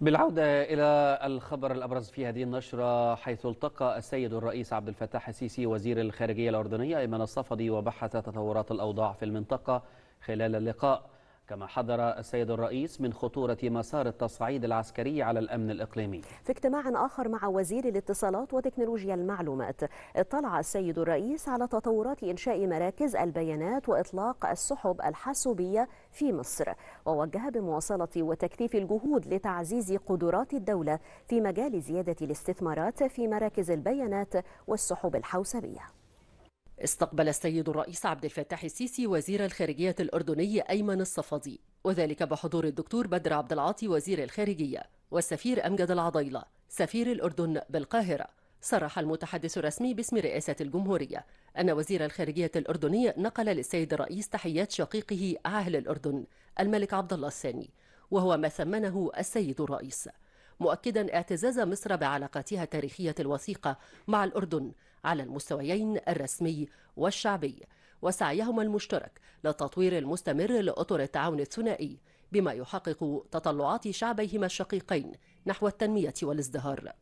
بالعودة إلى الخبر الأبرز في هذه النشرة حيث التقى السيد الرئيس عبد الفتاح السيسي وزير الخارجية الأردنية أيمن الصفدي وبحث تطورات الأوضاع في المنطقة خلال اللقاء كما حذر السيد الرئيس من خطورة مسار التصعيد العسكري على الأمن الإقليمي في اجتماع آخر مع وزير الاتصالات وتكنولوجيا المعلومات اطلع السيد الرئيس على تطورات إنشاء مراكز البيانات وإطلاق السحب الحاسوبية في مصر ووجه بمواصلة وتكثيف الجهود لتعزيز قدرات الدولة في مجال زيادة الاستثمارات في مراكز البيانات والسحب الحوسبية استقبل السيد الرئيس عبد الفتاح السيسي وزير الخارجية الأردني أيمن الصفدي وذلك بحضور الدكتور بدر عبد العاطي وزير الخارجية والسفير أمجد العضيلة سفير الأردن بالقاهرة صرح المتحدث الرسمي باسم رئاسة الجمهورية أن وزير الخارجية الأردني نقل للسيد الرئيس تحيات شقيقه أهل الأردن الملك عبد الله الثاني وهو ما ثمنه السيد الرئيس مؤكدا اعتزاز مصر بعلاقاتها التاريخية الوثيقة مع الأردن على المستويين الرسمي والشعبي وسعيهما المشترك للتطوير المستمر لأطر التعاون الثنائي بما يحقق تطلعات شعبيهما الشقيقين نحو التنمية والازدهار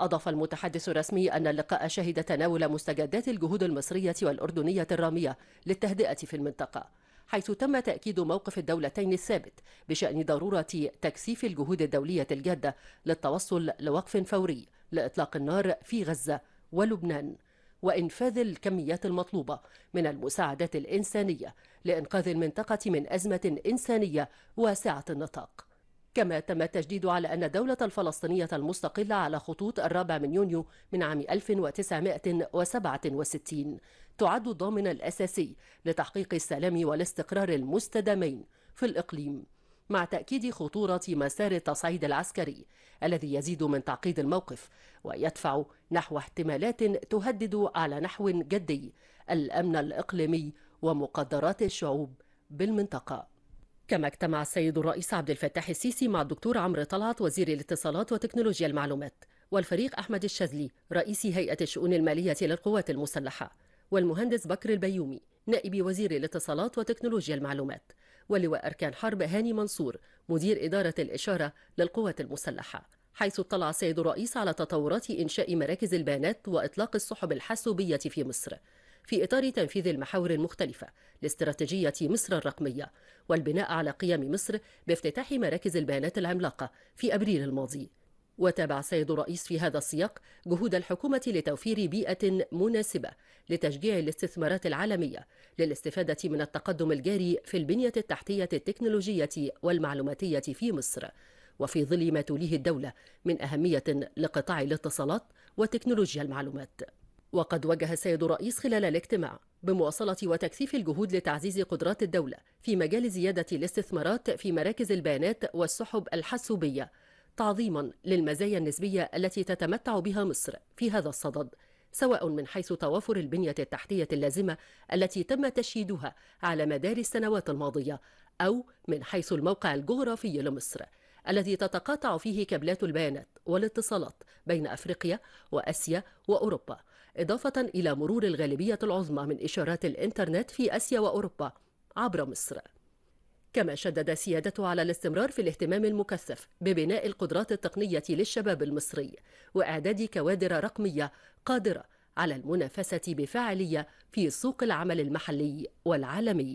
أضاف المتحدث الرسمي أن اللقاء شهد تناول مستجدات الجهود المصرية والأردنية الرامية للتهدئة في المنطقة حيث تم تأكيد موقف الدولتين الثابت بشأن ضرورة تكثيف الجهود الدولية الجادة للتوصل لوقف فوري لإطلاق النار في غزة ولبنان وإنفاذ الكميات المطلوبة من المساعدات الإنسانية لإنقاذ المنطقة من أزمة إنسانية واسعة النطاق كما تم التجديد على أن الدولة الفلسطينية المستقلة على خطوط الرابع من يونيو من عام 1967 تعد الضامن الأساسي لتحقيق السلام والاستقرار المستدامين في الإقليم مع تأكيد خطورة مسار التصعيد العسكري الذي يزيد من تعقيد الموقف ويدفع نحو احتمالات تهدد على نحو جدي الأمن الإقليمي ومقدرات الشعوب بالمنطقة كما اجتمع السيد الرئيس عبد الفتاح السيسي مع الدكتور عمرو طلعت وزير الاتصالات وتكنولوجيا المعلومات والفريق أحمد الشاذلي رئيس هيئة الشؤون المالية للقوات المسلحة والمهندس بكر البيومي نائب وزير الاتصالات وتكنولوجيا المعلومات ولواء أركان حرب هاني منصور مدير إدارة الإشارة للقوات المسلحة حيث اطلع السيد الرئيس على تطورات إنشاء مراكز البيانات وإطلاق السحب الحاسوبية في مصر في إطار تنفيذ المحاور المختلفة لاستراتيجية مصر الرقمية والبناء على قيم مصر بافتتاح مراكز البيانات العملاقة في أبريل الماضي وتابع السيد الرئيس في هذا السياق جهود الحكومة لتوفير بيئة مناسبة لتشجيع الاستثمارات العالمية للاستفادة من التقدم الجاري في البنية التحتية التكنولوجية والمعلوماتية في مصر وفي ظل ما توليه الدولة من أهمية لقطاع الاتصالات وتكنولوجيا المعلومات وقد وجه السيد الرئيس خلال الاجتماع بمواصلة وتكثيف الجهود لتعزيز قدرات الدولة في مجال زيادة الاستثمارات في مراكز البيانات والسحب الحاسوبية تعظيما للمزايا النسبية التي تتمتع بها مصر في هذا الصدد سواء من حيث توافر البنية التحتية اللازمة التي تم تشييدها على مدار السنوات الماضية أو من حيث الموقع الجغرافي لمصر الذي تتقاطع فيه كابلات البيانات والاتصالات بين أفريقيا وأسيا وأوروبا إضافة إلى مرور الغالبية العظمى من إشارات الإنترنت في أسيا وأوروبا عبر مصر كما شدد سيادته على الاستمرار في الاهتمام المكثف ببناء القدرات التقنية للشباب المصري وإعداد كوادر رقمية قادرة على المنافسة بفاعلية في سوق العمل المحلي والعالمي